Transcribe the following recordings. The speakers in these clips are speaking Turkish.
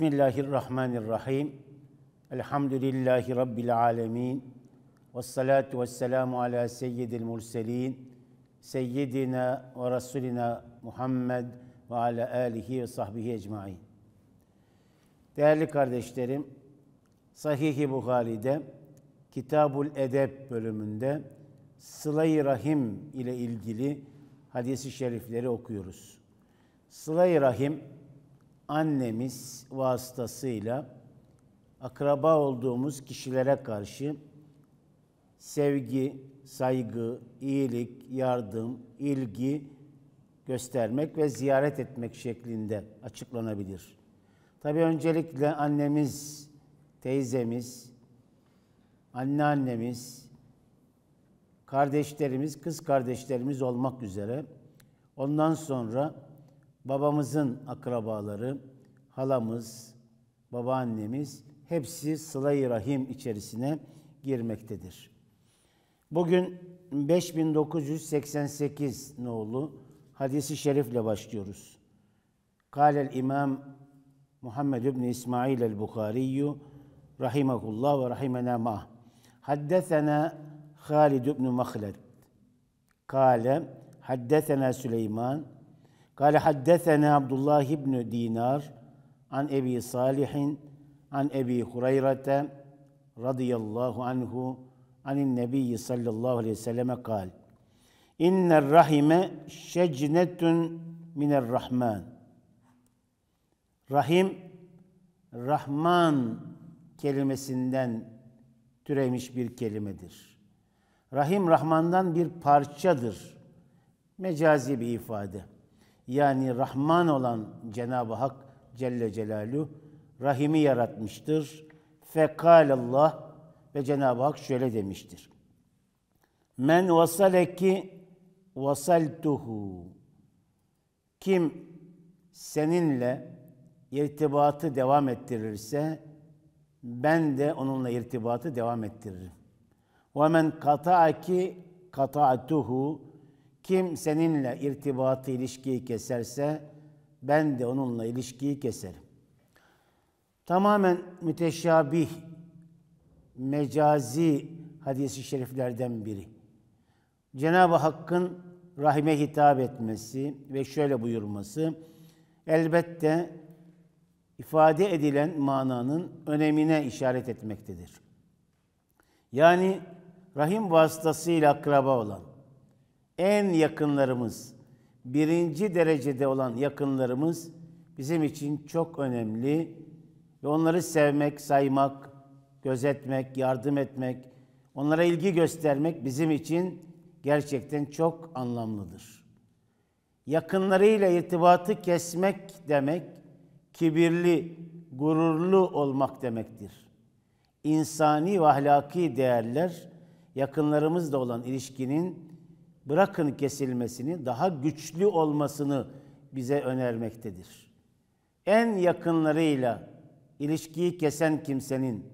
Bismillahirrahmanirrahim. Elhamdülillahi Rabbil alemin. Vessalatu vesselamu ala seyyidil murselin. Seyyidina ve Resulina Muhammed ve ala alihi ve sahbihi ecmain. Değerli kardeşlerim, Sahih-i Buhari'de Kitabul Edeb bölümünde Sıla-i Rahim ile ilgili hadisi şerifleri okuyoruz. Sıla-i Rahim, annemiz vasıtasıyla akraba olduğumuz kişilere karşı sevgi, saygı, iyilik, yardım, ilgi göstermek ve ziyaret etmek şeklinde açıklanabilir. Tabii öncelikle annemiz, teyzemiz, anneannemiz, kardeşlerimiz, kız kardeşlerimiz olmak üzere ondan sonra babamızın akrabaları, halamız, babaannemiz hepsi sıla-i rahim içerisine girmektedir. Bugün 5988 nolu hadisi şerifle başlıyoruz. Kâlel İmam Muhammed İbni İsmail el-Bukhariyyü rahimahullah ve rahimena mah. Haddesena Halid İbni Mahled. Kâle haddesena Süleyman قال حدثنا عبد الله بن دينار عن أبي صالح عن أبي هريرة رضي الله عنه عن النبي صلى الله عليه وسلم قال إن الرحم شجنة من الرحمن Rahim, Rahman kelimesinden türemiş bir kelimedir. Rahim, Rahman'dan bir parçadır. Mecazi bir ifade yani Rahman olan Cenab-ı Hak Celle Celaluhu Rahim'i yaratmıştır. Fekalallah ve Cenab-ı Hak şöyle demiştir. Men vasaleki vasaltuhu. Kim seninle irtibatı devam ettirirse ben de onunla irtibatı devam ettiririm. Ve men kata'aki kata'tuhu kim seninle irtibatı, ilişkiyi keserse ben de onunla ilişkiyi keserim. Tamamen müteşabih, mecazi hadisi şeriflerden biri. Cenab-ı Hakk'ın rahime hitap etmesi ve şöyle buyurması, elbette ifade edilen mananın önemine işaret etmektedir. Yani rahim vasıtasıyla akraba olan, en yakınlarımız, birinci derecede olan yakınlarımız bizim için çok önemli ve onları sevmek, saymak, gözetmek, yardım etmek, onlara ilgi göstermek bizim için gerçekten çok anlamlıdır. Yakınlarıyla irtibatı kesmek demek kibirli, gururlu olmak demektir. İnsani ve ahlaki değerler yakınlarımızla olan ilişkinin bırakın kesilmesini, daha güçlü olmasını bize önermektedir. En yakınlarıyla ilişkiyi kesen kimsenin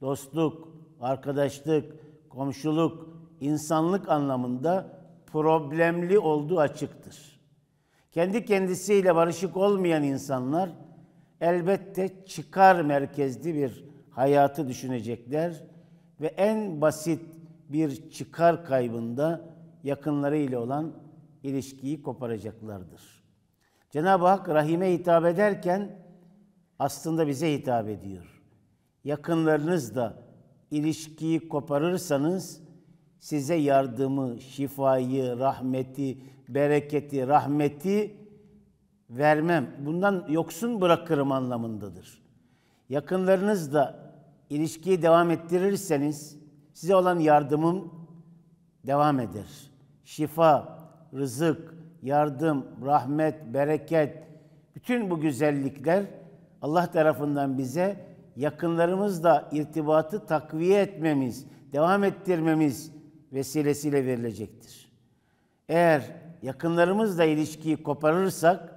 dostluk, arkadaşlık, komşuluk, insanlık anlamında problemli olduğu açıktır. Kendi kendisiyle barışık olmayan insanlar elbette çıkar merkezli bir hayatı düşünecekler ve en basit bir çıkar kaybında yakınları ile olan ilişkiyi koparacaklardır. Cenab-ı Hak rahime hitap ederken aslında bize hitap ediyor. Yakınlarınızla ilişkiyi koparırsanız size yardımı, şifayı, rahmeti, bereketi, rahmeti vermem. Bundan yoksun bırakırım anlamındadır. Yakınlarınızla ilişkiyi devam ettirirseniz size olan yardımım devam eder şifa, rızık, yardım, rahmet, bereket, bütün bu güzellikler Allah tarafından bize yakınlarımızla irtibatı takviye etmemiz, devam ettirmemiz vesilesiyle verilecektir. Eğer yakınlarımızla ilişkiyi koparırsak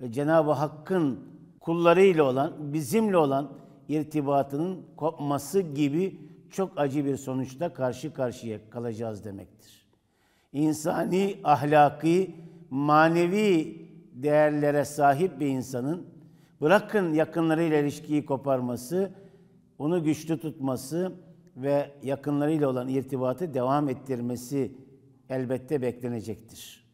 e, Cenab-ı Hakk'ın kullarıyla olan, bizimle olan irtibatının kopması gibi çok acı bir sonuçta karşı karşıya kalacağız demektir insani, ahlaki, manevi değerlere sahip bir insanın bırakın yakınlarıyla ilişkiyi koparması, onu güçlü tutması ve yakınlarıyla olan irtibatı devam ettirmesi elbette beklenecektir.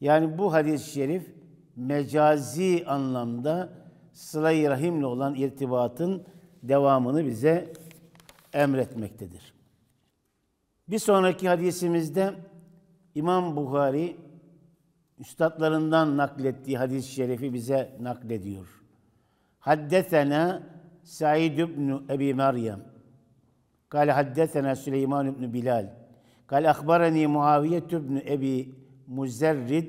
Yani bu hadis-i şerif mecazi anlamda sıla-i rahimle olan irtibatın devamını bize emretmektedir. Bir sonraki hadisimizde İmam Bukhari üstadlarından naklettiği hadis-i şerifi bize naklediyor. Haddetena Said ibn Ebi Meryem. kal haddetena Süleyman ibn Bilal. kal akbarani Muaviye ibn Ebi Muzerrid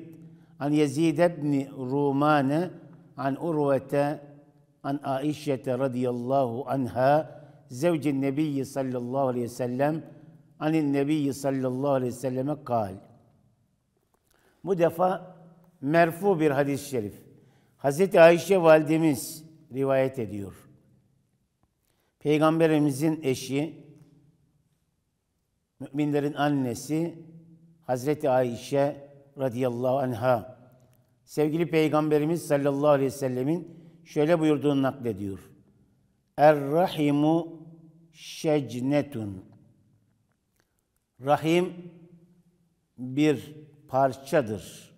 an Yezid ibn Rumane an Urvete an Aişete radıyallahu anha zevcin Nebiyyi sallallahu aleyhi ve sellem an Nebiyyi sallallahu aleyhi ve selleme kal. Bu defa merfu bir hadis-i şerif. Hazreti Ayşe validemiz rivayet ediyor. Peygamberimizin eşi, müminlerin annesi Hazreti Ayşe radıyallahu anha. Sevgili Peygamberimiz sallallahu aleyhi ve sellemin şöyle buyurduğunu naklediyor. Er-rahimu şecnetun. Rahim bir parçadır.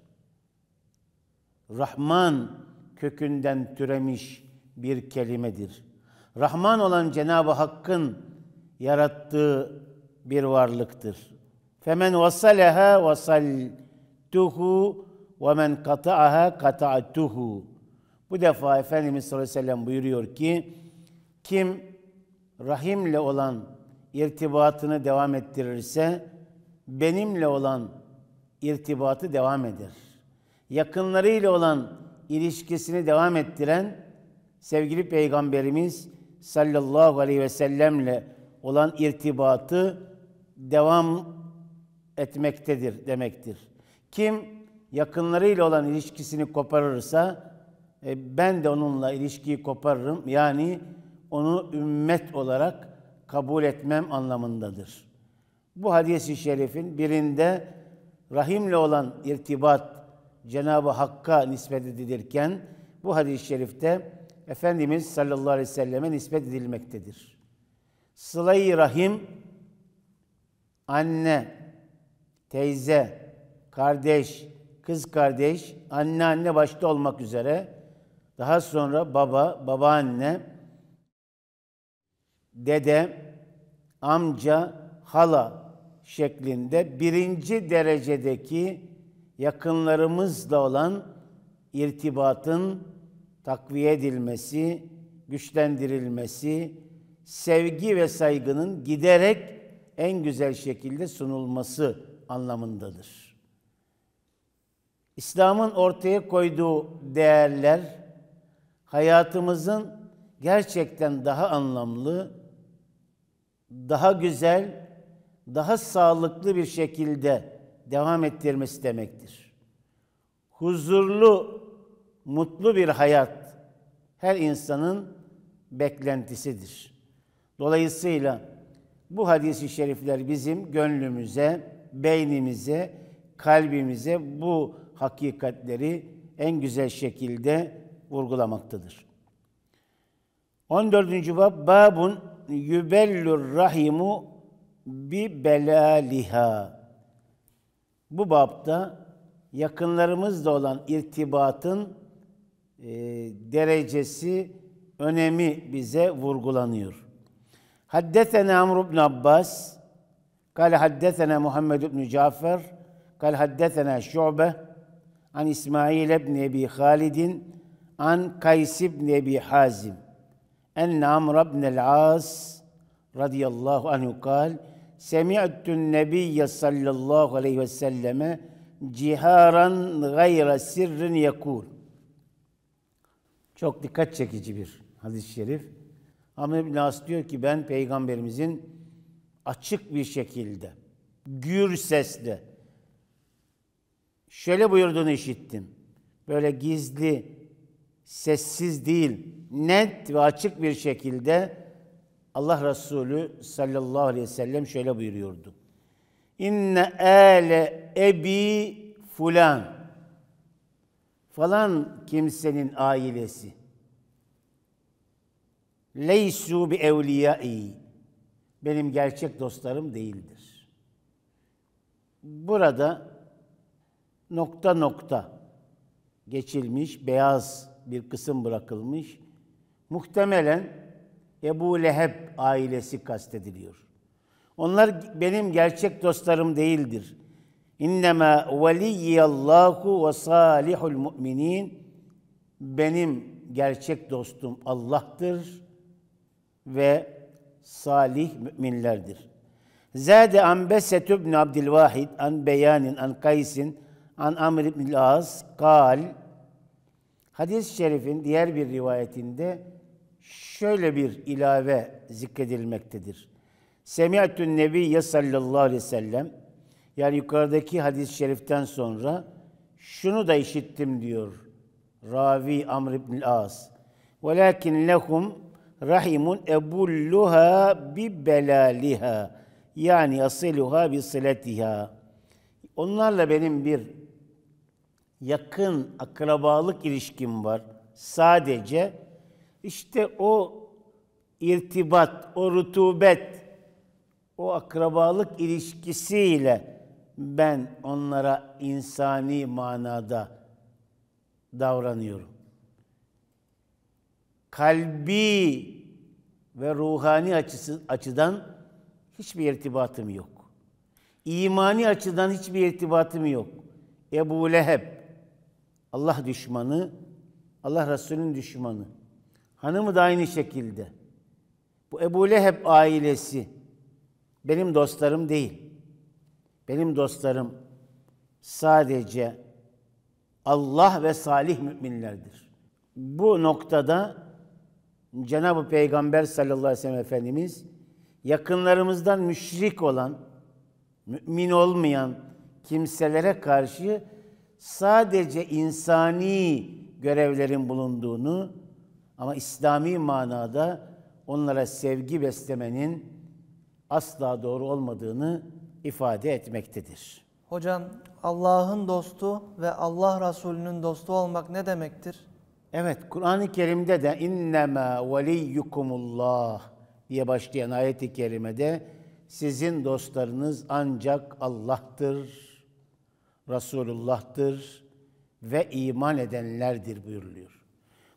Rahman kökünden türemiş bir kelimedir. Rahman olan Cenab-ı Hakk'ın yarattığı bir varlıktır. Femen vasaleha tuhu, ve men kata'aha kata'tuhu. Bu defa Efendimiz sallallahu aleyhi ve sellem buyuruyor ki kim rahimle olan irtibatını devam ettirirse benimle olan irtibatı devam eder. Yakınlarıyla olan ilişkisini devam ettiren sevgili Peygamberimiz sallallahu aleyhi ve sellemle olan irtibatı devam etmektedir demektir. Kim yakınlarıyla olan ilişkisini koparırsa e, ben de onunla ilişkiyi koparırım. Yani onu ümmet olarak kabul etmem anlamındadır. Bu hadisi şerifin birinde rahimle olan irtibat Cenab-ı Hakk'a nispet edilirken bu hadis-i şerifte Efendimiz sallallahu aleyhi ve selleme nispet edilmektedir. sıla rahim anne, teyze, kardeş, kız kardeş, anne anne başta olmak üzere daha sonra baba, babaanne, dede, amca, hala, şeklinde birinci derecedeki yakınlarımızla olan irtibatın takviye edilmesi, güçlendirilmesi, sevgi ve saygının giderek en güzel şekilde sunulması anlamındadır. İslam'ın ortaya koyduğu değerler hayatımızın gerçekten daha anlamlı, daha güzel daha sağlıklı bir şekilde devam ettirmesi demektir. Huzurlu, mutlu bir hayat her insanın beklentisidir. Dolayısıyla bu hadis-i şerifler bizim gönlümüze, beynimize, kalbimize bu hakikatleri en güzel şekilde vurgulamaktadır. 14. bab Babun yübellur rahimu bi belaliha. Bu bapta yakınlarımızla olan irtibatın e, derecesi, önemi bize vurgulanıyor. Haddetena Amr ibn Abbas, kal haddetena Muhammed ibn Cafer, kal haddetena Şu'be, an İsmail ibn Ebi Halid'in, an Kays ibn Ebi Hazim, en Amr ibn el-As radıyallahu anhu kal, semi'tün nebiyye sallallahu aleyhi ve selleme ciharan gayra sirrin yekul. Çok dikkat çekici bir hadis-i şerif. Amr bin As diyor ki ben peygamberimizin açık bir şekilde, gür sesle şöyle buyurduğunu işittim. Böyle gizli, sessiz değil, net ve açık bir şekilde Allah Resulü sallallahu aleyhi ve sellem şöyle buyuruyordu. İnne ale ebi fulan falan kimsenin ailesi leysu bi evliyai benim gerçek dostlarım değildir. Burada nokta nokta geçilmiş, beyaz bir kısım bırakılmış. Muhtemelen Ebu Leheb ailesi kastediliyor. Onlar benim gerçek dostlarım değildir. İnnemâ veliyyallâhu ve salihul mu'minin benim gerçek dostum Allah'tır ve salih müminlerdir. Zade an Beset ibn Abdülvahid an Beyanin an Kaysin an Amr ibn Az, kal Hadis-i şerifin diğer bir rivayetinde şöyle bir ilave zikredilmektedir. Semiyatün Nebiyye sallallahu aleyhi ve sellem yani yukarıdaki hadis-i şeriften sonra şunu da işittim diyor. Ravi Amr ibn As. Velakin lehum rahimun ebulluha bi belaliha. Yani asiluha bi siletiha. Onlarla benim bir yakın akrabalık ilişkim var. Sadece işte o irtibat, o rutubet, o akrabalık ilişkisiyle ben onlara insani manada davranıyorum. Kalbi ve ruhani açısı, açıdan hiçbir irtibatım yok. İmani açıdan hiçbir irtibatım yok. Ebu Leheb, Allah düşmanı, Allah Resulü'nün düşmanı. Hanımı da aynı şekilde. Bu Ebu Leheb ailesi benim dostlarım değil. Benim dostlarım sadece Allah ve salih müminlerdir. Bu noktada Cenab-ı Peygamber sallallahu aleyhi ve sellem Efendimiz yakınlarımızdan müşrik olan, mümin olmayan kimselere karşı sadece insani görevlerin bulunduğunu, ama İslami manada onlara sevgi beslemenin asla doğru olmadığını ifade etmektedir. Hocam Allah'ın dostu ve Allah Resulü'nün dostu olmak ne demektir? Evet Kur'an-ı Kerim'de de innema veliyyukumullah diye başlayan ayet-i kerimede sizin dostlarınız ancak Allah'tır, Resulullah'tır ve iman edenlerdir buyuruluyor.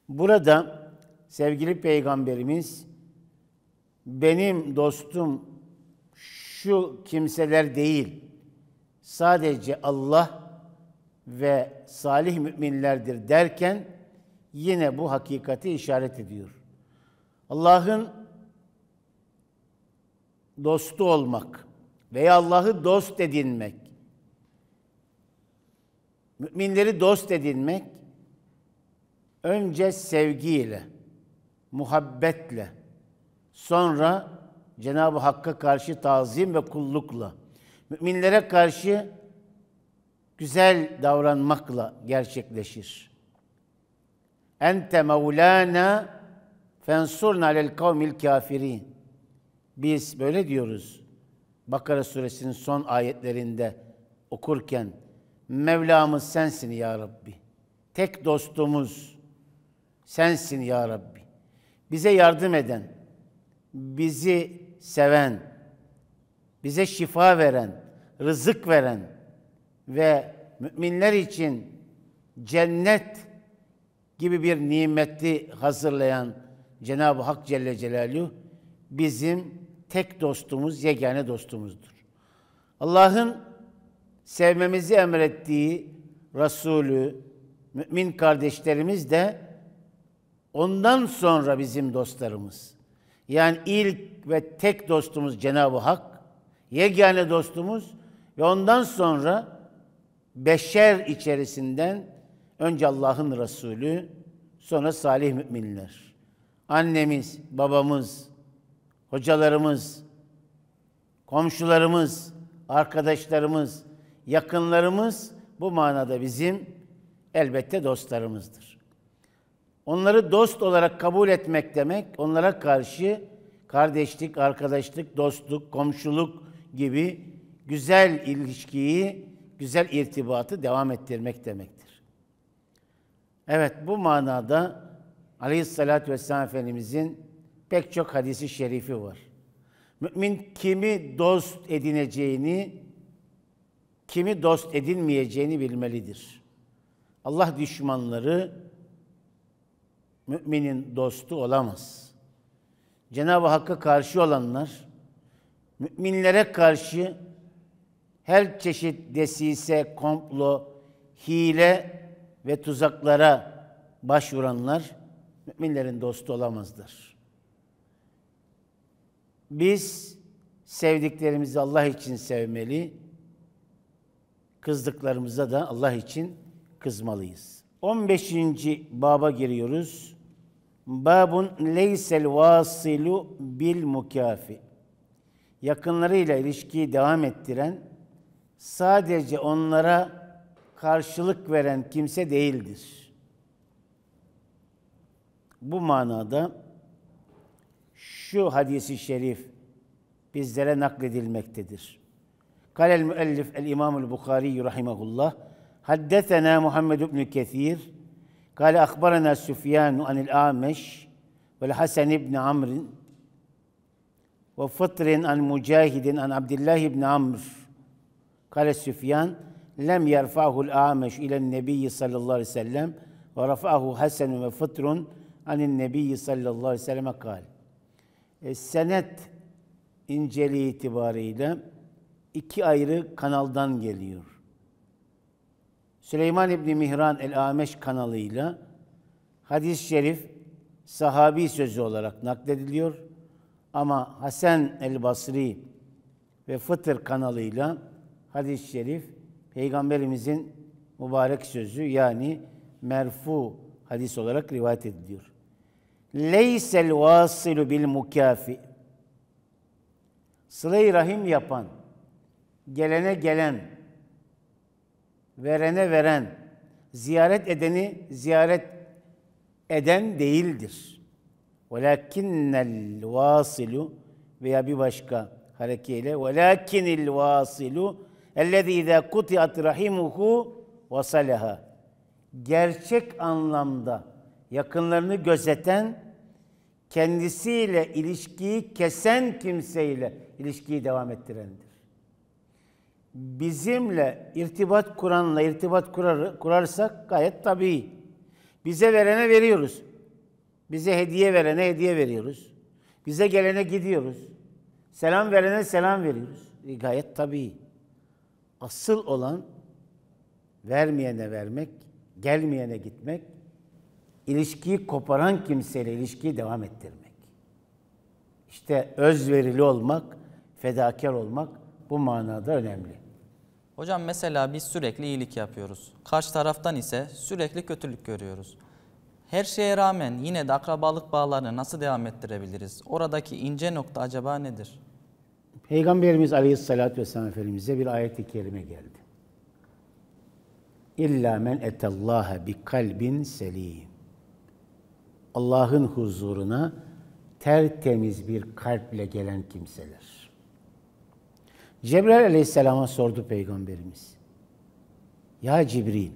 Burada sevgili peygamberimiz benim dostum şu kimseler değil. Sadece Allah ve salih müminlerdir derken yine bu hakikati işaret ediyor. Allah'ın dostu olmak veya Allah'ı dost edinmek, müminleri dost edinmek önce sevgiyle, muhabbetle, sonra Cenab-ı Hakk'a karşı tazim ve kullukla, müminlere karşı güzel davranmakla gerçekleşir. Ente mevlana fensurna alel kavmil kafirin. Biz böyle diyoruz. Bakara suresinin son ayetlerinde okurken Mevlamız sensin ya Rabbi. Tek dostumuz sensin ya Rabbi bize yardım eden, bizi seven, bize şifa veren, rızık veren ve müminler için cennet gibi bir nimeti hazırlayan Cenab-ı Hak Celle Celaluhu bizim tek dostumuz, yegane dostumuzdur. Allah'ın sevmemizi emrettiği Resulü, mümin kardeşlerimiz de Ondan sonra bizim dostlarımız. Yani ilk ve tek dostumuz Cenab-ı Hak, yegane dostumuz ve ondan sonra beşer içerisinden önce Allah'ın Resulü, sonra salih müminler. Annemiz, babamız, hocalarımız, komşularımız, arkadaşlarımız, yakınlarımız bu manada bizim elbette dostlarımızdır. Onları dost olarak kabul etmek demek, onlara karşı kardeşlik, arkadaşlık, dostluk, komşuluk gibi güzel ilişkiyi, güzel irtibatı devam ettirmek demektir. Evet bu manada Aleyhisselatü Vesselam Efendimizin pek çok hadisi şerifi var. Mümin kimi dost edineceğini, kimi dost edinmeyeceğini bilmelidir. Allah düşmanları müminin dostu olamaz. Cenab-ı Hakk'a karşı olanlar, müminlere karşı her çeşit desise, komplo, hile ve tuzaklara başvuranlar müminlerin dostu olamazdır. Biz sevdiklerimizi Allah için sevmeli, kızdıklarımıza da Allah için kızmalıyız. 15. baba giriyoruz. Babun leysel vasilu bil mukafi. Yakınlarıyla ilişkiyi devam ettiren, sadece onlara karşılık veren kimse değildir. Bu manada şu hadisi şerif bizlere nakledilmektedir. Kalel müellif el İmamul Bukhari rahimehullah haddetena Muhammed ibn Kethir قال أخبرنا سفيان عن الآمش والحسن بن عمرو وفطر عن مجاهد عن عبد الله بن عمرو قال سفيان لم يرفعه الأعمش إلى النبي صلى الله عليه وسلم ورفعه حسن وفطر عن النبي صلى الله عليه وسلم قال Senet inceliği itibariyle iki ayrı kanaldan geliyor. Süleyman İbni Mihran el-Ameş kanalıyla hadis-i şerif sahabi sözü olarak naklediliyor. Ama Hasan el-Basri ve Fıtır kanalıyla hadis-i şerif Peygamberimizin mübarek sözü yani merfu hadis olarak rivayet ediliyor. Leysel vasilu bil mukafi. Sıla-i rahim yapan, gelene gelen, verene veren, ziyaret edeni ziyaret eden değildir. Velakinnel vasilu veya bir başka harekeyle velakinil vasilu ellezî izâ kutiat rahimuhu vasalaha. Gerçek anlamda yakınlarını gözeten, kendisiyle ilişkiyi kesen kimseyle ilişkiyi devam ettirendir bizimle irtibat kuranla irtibat kurar, kurarsak gayet tabii. Bize verene veriyoruz. Bize hediye verene hediye veriyoruz. Bize gelene gidiyoruz. Selam verene selam veriyoruz. E, gayet tabii. Asıl olan vermeyene vermek, gelmeyene gitmek, ilişkiyi koparan kimseyle ilişkiyi devam ettirmek. İşte özverili olmak, fedakar olmak bu manada önemli. Hocam mesela biz sürekli iyilik yapıyoruz. Karşı taraftan ise sürekli kötülük görüyoruz. Her şeye rağmen yine de akrabalık bağlarını nasıl devam ettirebiliriz? Oradaki ince nokta acaba nedir? Peygamberimiz Aleyhisselatü Vesselam Efendimiz'e bir ayet-i kerime geldi. İlla men etallâhe bi kalbin selim. Allah'ın huzuruna tertemiz bir kalple gelen kimseler. Cebrail aleyhisselama sordu peygamberimiz. Ya Cibril,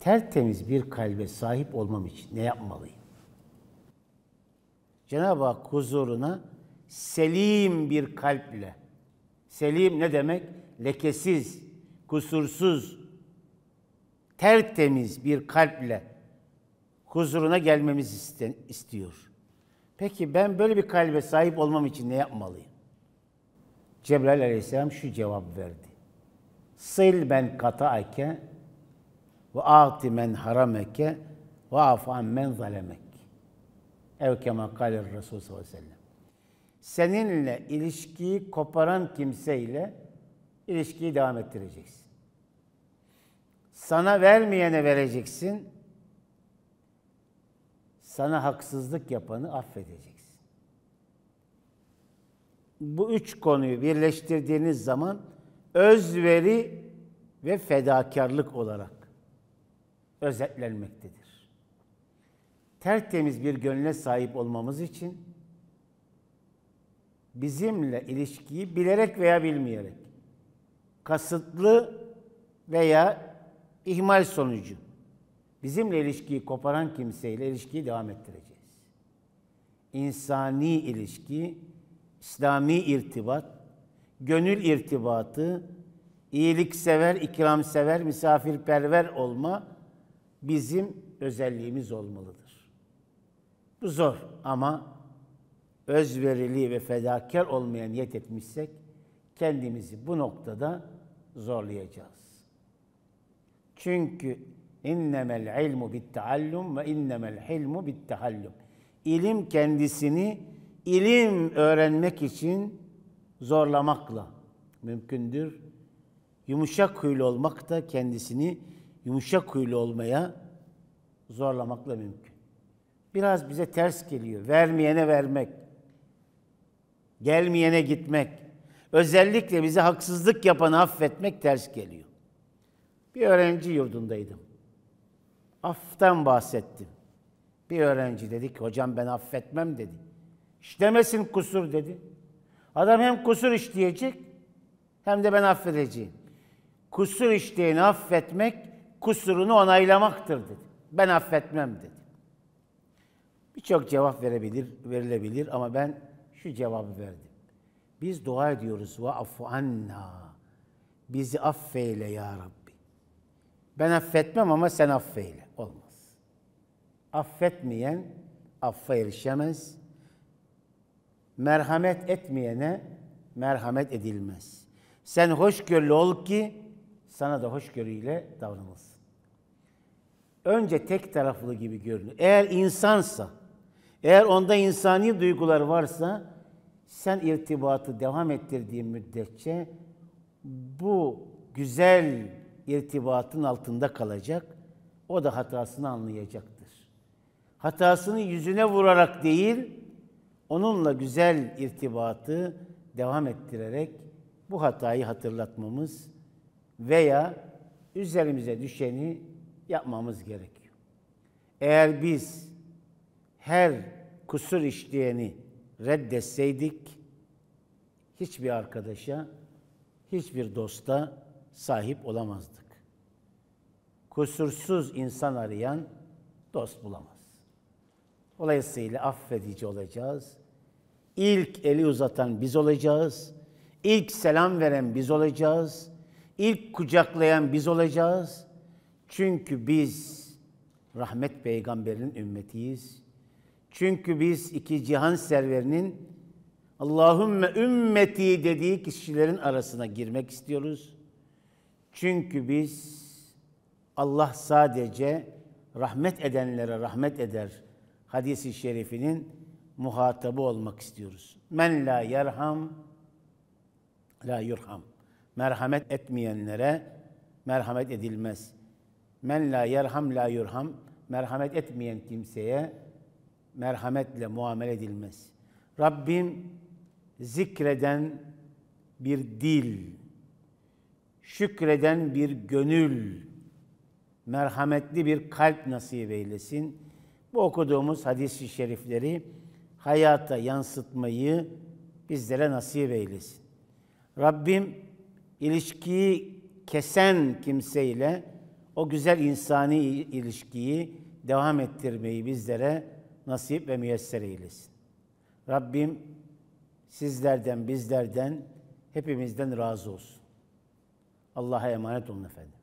tertemiz bir kalbe sahip olmam için ne yapmalıyım? Cenab-ı Hak huzuruna selim bir kalple, selim ne demek? Lekesiz, kusursuz, tertemiz bir kalple huzuruna isten istiyor. Peki ben böyle bir kalbe sahip olmam için ne yapmalıyım? Cebrail aleyhisselam şu cevap verdi. Sil ben kata'ake ve a'ti men harameke ve afan men zalemek. Ev kema kaler Resul sallallahu aleyhi ve sellem. Seninle ilişkiyi koparan kimseyle ilişkiyi devam ettireceksin. Sana vermeyene vereceksin. Sana haksızlık yapanı affedeceksin bu üç konuyu birleştirdiğiniz zaman özveri ve fedakarlık olarak özetlenmektedir. Tertemiz bir gönle sahip olmamız için bizimle ilişkiyi bilerek veya bilmeyerek, kasıtlı veya ihmal sonucu bizimle ilişkiyi koparan kimseyle ilişkiyi devam ettireceğiz. İnsani ilişki İslami irtibat, gönül irtibatı, iyiliksever, ikramsever, misafirperver olma bizim özelliğimiz olmalıdır. Bu zor ama özverili ve fedakar olmaya niyet etmişsek kendimizi bu noktada zorlayacağız. Çünkü innemel ilmu bit taallum ve innemel hilmu bit tahallum. İlim kendisini ilim öğrenmek için zorlamakla mümkündür. Yumuşak huylu olmak da kendisini yumuşak huylu olmaya zorlamakla mümkün. Biraz bize ters geliyor. Vermeyene vermek, gelmeyene gitmek, özellikle bize haksızlık yapanı affetmek ters geliyor. Bir öğrenci yurdundaydım. Afftan bahsettim. Bir öğrenci dedik, hocam ben affetmem dedi. İşlemesin kusur dedi. Adam hem kusur işleyecek hem de ben affedeceğim. Kusur işleyeni affetmek kusurunu onaylamaktır dedi. Ben affetmem dedi. Birçok cevap verebilir, verilebilir ama ben şu cevabı verdim. Biz dua ediyoruz ve affu anna. Bizi affeyle ya Rabbi. Ben affetmem ama sen affeyle. Olmaz. Affetmeyen affa erişemez merhamet etmeyene merhamet edilmez. Sen hoşgörülü ol ki sana da hoşgörüyle davranılsın. Önce tek taraflı gibi görünür. Eğer insansa, eğer onda insani duygular varsa sen irtibatı devam ettirdiğin müddetçe bu güzel irtibatın altında kalacak. O da hatasını anlayacaktır. Hatasını yüzüne vurarak değil, onunla güzel irtibatı devam ettirerek bu hatayı hatırlatmamız veya üzerimize düşeni yapmamız gerekiyor. Eğer biz her kusur işleyeni reddetseydik hiçbir arkadaşa, hiçbir dosta sahip olamazdık. Kusursuz insan arayan dost bulamaz. Dolayısıyla affedici olacağız. İlk eli uzatan biz olacağız. İlk selam veren biz olacağız. İlk kucaklayan biz olacağız. Çünkü biz rahmet peygamberinin ümmetiyiz. Çünkü biz iki cihan serverinin Allahümme ümmeti dediği kişilerin arasına girmek istiyoruz. Çünkü biz Allah sadece rahmet edenlere rahmet eder hadisi şerifinin muhatabı olmak istiyoruz. Men la yerham la yurham. Merhamet etmeyenlere merhamet edilmez. Men la yerham la yurham. Merhamet etmeyen kimseye merhametle muamele edilmez. Rabbim zikreden bir dil, şükreden bir gönül, merhametli bir kalp nasip eylesin.'' Bu okuduğumuz hadis-i şerifleri hayata yansıtmayı bizlere nasip eylesin. Rabbim ilişkiyi kesen kimseyle o güzel insani ilişkiyi devam ettirmeyi bizlere nasip ve müyesser eylesin. Rabbim sizlerden, bizlerden, hepimizden razı olsun. Allah'a emanet olun efendim.